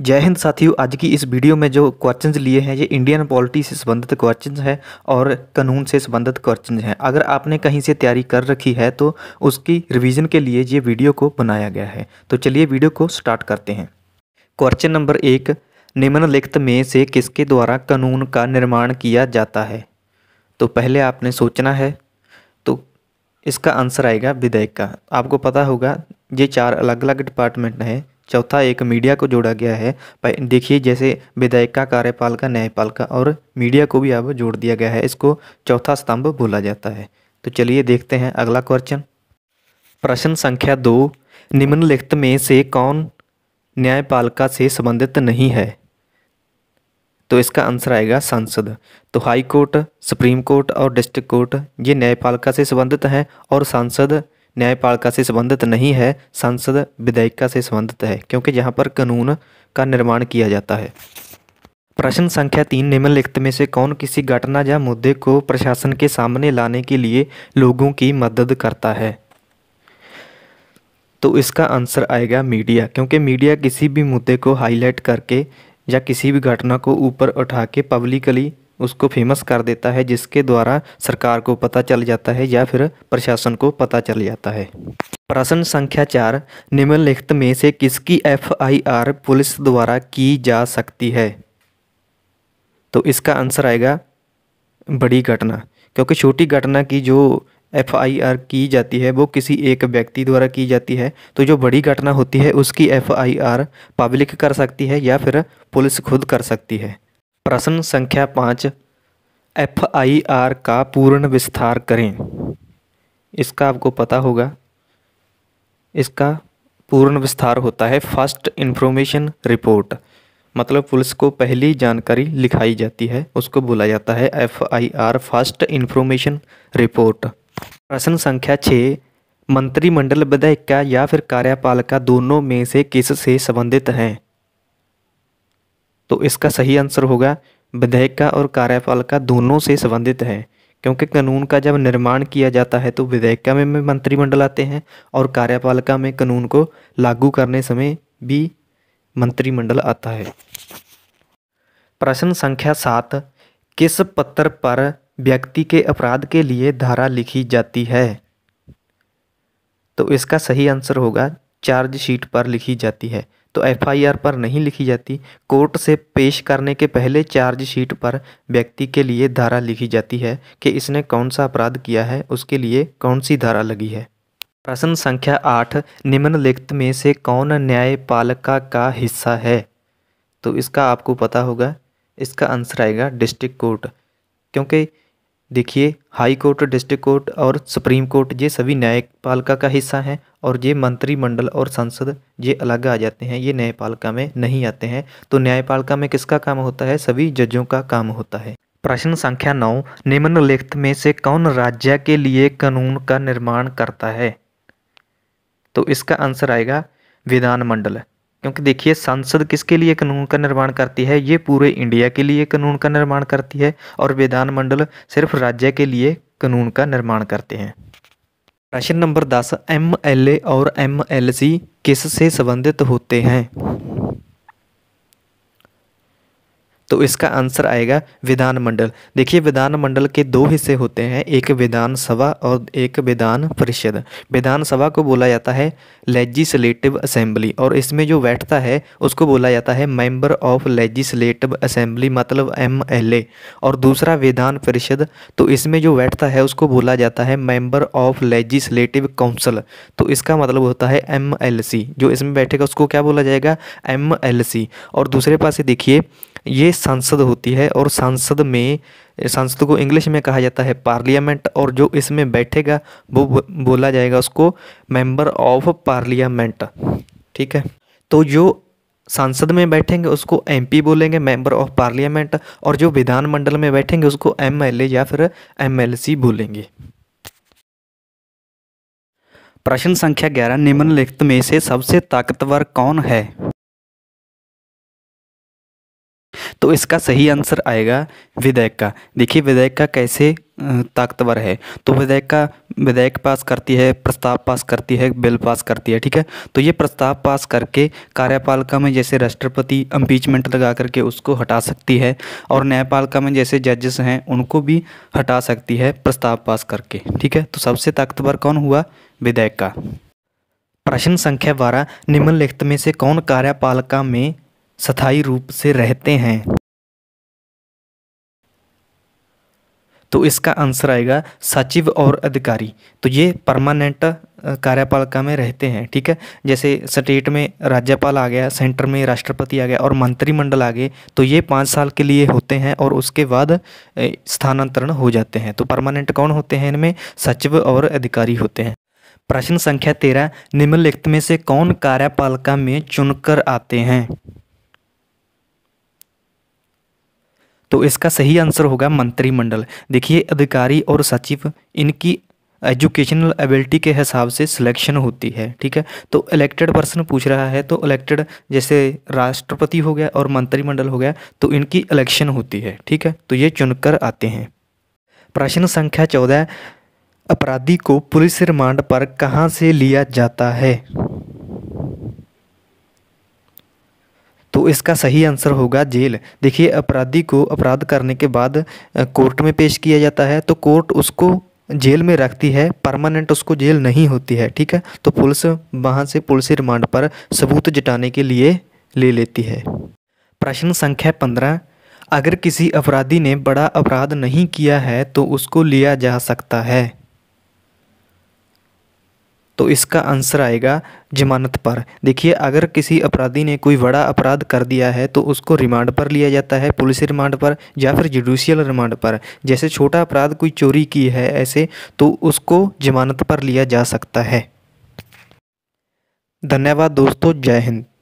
जय हिंद साथियों आज की इस वीडियो में जो क्वेश्चन लिए हैं ये इंडियन पॉलिटी से संबंधित क्वेश्चन हैं और कानून से संबंधित क्वेश्चन हैं अगर आपने कहीं से तैयारी कर रखी है तो उसकी रिवीजन के लिए ये वीडियो को बनाया गया है तो चलिए वीडियो को स्टार्ट करते हैं क्वेश्चन नंबर एक निम्नलिखित में से किसके द्वारा कानून का निर्माण किया जाता है तो पहले आपने सोचना है तो इसका आंसर आएगा विधेयक का आपको पता होगा ये चार अलग अलग डिपार्टमेंट हैं चौथा एक मीडिया को जोड़ा गया है देखिए जैसे विधायिका कार्यपालिका न्यायपालिका और मीडिया को भी अब जोड़ दिया गया है इसको चौथा स्तंभ बोला जाता है तो चलिए देखते हैं अगला क्वेश्चन प्रश्न संख्या दो निम्नलिखित में से कौन न्यायपालिका से संबंधित नहीं है तो इसका आंसर आएगा सांसद तो हाई कोर्ट सुप्रीम कोर्ट और डिस्ट्रिक्ट कोर्ट ये न्यायपालिका से संबंधित हैं और सांसद न्यायपालिका से संबंधित नहीं है संसद विधायिका से संबंधित है क्योंकि यहाँ पर कानून का निर्माण किया जाता है प्रश्न संख्या तीन निम्नलिखित में से कौन किसी घटना या मुद्दे को प्रशासन के सामने लाने के लिए लोगों की मदद करता है तो इसका आंसर आएगा मीडिया क्योंकि मीडिया किसी भी मुद्दे को हाईलाइट करके या किसी भी घटना को ऊपर उठा के पब्लिकली उसको फेमस कर देता है जिसके द्वारा सरकार को पता चल जाता है या फिर प्रशासन को पता चल जाता है प्रश्न संख्या चार निम्नलिखित में से किसकी एफआईआर पुलिस द्वारा की जा सकती है तो इसका आंसर आएगा बड़ी घटना क्योंकि छोटी घटना की जो एफ आई आर की जाती है वो किसी एक व्यक्ति द्वारा की जाती है तो जो बड़ी घटना होती है उसकी एफ आई आर पब्लिक कर सकती है या फिर पुलिस खुद कर सकती है प्रश्न संख्या पाँच एफ आई आर का पूर्ण विस्तार करें इसका आपको पता होगा इसका पूर्ण विस्तार होता है फर्स्ट इन्फॉर्मेशन रिपोर्ट मतलब पुलिस को पहली जानकारी लिखाई जाती है उसको बोला जाता है F I R first information report प्रश्न संख्या छः मंत्रिमंडल का या फिर कार्यपालिका दोनों में से किस से संबंधित हैं तो इसका सही आंसर होगा विधेयक का और कार्यपालिका दोनों से संबंधित है क्योंकि कानून का जब निर्माण किया जाता है तो विधेयिका में मंत्रिमंडल आते हैं और कार्यपालिका में कानून को लागू करने समय भी मंत्रिमंडल आता है प्रश्न संख्या सात किस पत्र पर व्यक्ति के अपराध के लिए धारा लिखी जाती है तो इसका सही आंसर होगा चार्जशीट पर लिखी जाती है तो एफआईआर पर नहीं लिखी जाती कोर्ट से पेश करने के पहले चार्जशीट पर व्यक्ति के लिए धारा लिखी जाती है कि इसने कौन सा अपराध किया है उसके लिए कौन सी धारा लगी है प्रश्न संख्या आठ निम्नलिखित में से कौन न्यायपालिका का हिस्सा है तो इसका आपको पता होगा इसका आंसर आएगा डिस्ट्रिक्ट कोर्ट क्योंकि देखिए हाई कोर्ट डिस्ट्रिक्ट कोर्ट और सुप्रीम कोर्ट ये सभी न्यायपालिका का हिस्सा हैं और ये मंत्रिमंडल और संसद ये अलग आ जाते हैं ये न्यायपालिका में नहीं आते हैं तो न्यायपालिका में किसका काम होता है सभी जजों का काम होता है प्रश्न संख्या नौ निम्नलिखित में से कौन राज्य के लिए कानून का निर्माण करता है तो इसका आंसर आएगा विधानमंडल क्योंकि देखिए संसद किसके लिए कानून का निर्माण करती है ये पूरे इंडिया के लिए कानून का निर्माण करती है और विधानमंडल सिर्फ राज्य के लिए कानून का निर्माण करते हैं प्रश्न नंबर दस एम एल ए और एम एल सी किस से संबंधित होते हैं तो इसका आंसर आएगा विधानमंडल देखिए विधानमंडल के दो हिस्से होते हैं एक विधानसभा और एक विधान परिषद विधानसभा को बोला जाता है लेजिस्लेटिव असेंबली और इसमें जो बैठता है उसको बोला जाता है मेंबर ऑफ लेजिस्लेटिव असेंबली मतलब एम और दूसरा विधान परिषद तो इसमें जो बैठता है उसको बोला जाता है मेंबर ऑफ लेजिस्लेटिव काउंसिल तो इसका मतलब होता है एम जो इसमें बैठेगा उसको क्या बोला जाएगा एम और दूसरे पास देखिए ये संसद होती है और संसद में संसद को इंग्लिश में कहा जाता है पार्लियामेंट और जो इसमें बैठेगा वो बोला जाएगा उसको मेंबर ऑफ पार्लियामेंट ठीक है तो जो संसद में बैठेंगे उसको एमपी बोलेंगे मेंबर ऑफ पार्लियामेंट और जो विधानमंडल में बैठेंगे उसको एमएलए या फिर एमएलसी बोलेंगे प्रश्न संख्या ग्यारह निम्नलिखित में से सबसे ताकतवर कौन है तो इसका सही आंसर आएगा विधेयक का देखिए विधेयक का कैसे ताकतवर है तो विधेयक का विधेयक पास करती है प्रस्ताव पास करती है बिल पास करती है ठीक है तो ये प्रस्ताव पास करके कार्यपालिका में जैसे राष्ट्रपति अम्पीचमेंट लगा करके उसको हटा सकती है और न्यायपालिका में जैसे जजेस हैं उनको भी हटा सकती है प्रस्ताव पास करके ठीक है तो सबसे ताकतवर कौन हुआ विधेयक का प्रश्न संख्या बारह निम्नलिखित में से कौन कार्यपालिका में स्थायी रूप से रहते हैं तो इसका आंसर आएगा सचिव और अधिकारी तो ये परमानेंट कार्यपालिका में रहते हैं ठीक है जैसे स्टेट में राज्यपाल आ गया सेंटर में राष्ट्रपति आ गया और मंत्रिमंडल आ गए तो ये पाँच साल के लिए होते हैं और उसके बाद स्थानांतरण हो जाते हैं तो परमानेंट कौन होते हैं इनमें सचिव और अधिकारी होते हैं प्रश्न संख्या तेरह निम्नलिखित में से कौन कार्यपालिका में चुनकर आते हैं तो इसका सही आंसर होगा मंत्रिमंडल देखिए अधिकारी और सचिव इनकी एजुकेशनल एबिलिटी के हिसाब से सिलेक्शन होती है ठीक है तो इलेक्टेड पर्सन पूछ रहा है तो इलेक्टेड जैसे राष्ट्रपति हो गया और मंत्रिमंडल हो गया तो इनकी इलेक्शन होती है ठीक है तो ये चुनकर आते हैं प्रश्न संख्या चौदह अपराधी को पुलिस रिमांड पर कहाँ से लिया जाता है तो इसका सही आंसर होगा जेल देखिए अपराधी को अपराध करने के बाद कोर्ट में पेश किया जाता है तो कोर्ट उसको जेल में रखती है परमानेंट उसको जेल नहीं होती है ठीक है तो पुलिस वहाँ से पुलिस रिमांड पर सबूत जुटाने के लिए ले लेती है प्रश्न संख्या पंद्रह अगर किसी अपराधी ने बड़ा अपराध नहीं किया है तो उसको लिया जा सकता है तो इसका आंसर आएगा जमानत पर देखिए अगर किसी अपराधी ने कोई बड़ा अपराध कर दिया है तो उसको रिमांड पर लिया जाता है पुलिस रिमांड पर या फिर जुडिशियल रिमांड पर जैसे छोटा अपराध कोई चोरी की है ऐसे तो उसको जमानत पर लिया जा सकता है धन्यवाद दोस्तों जय हिंद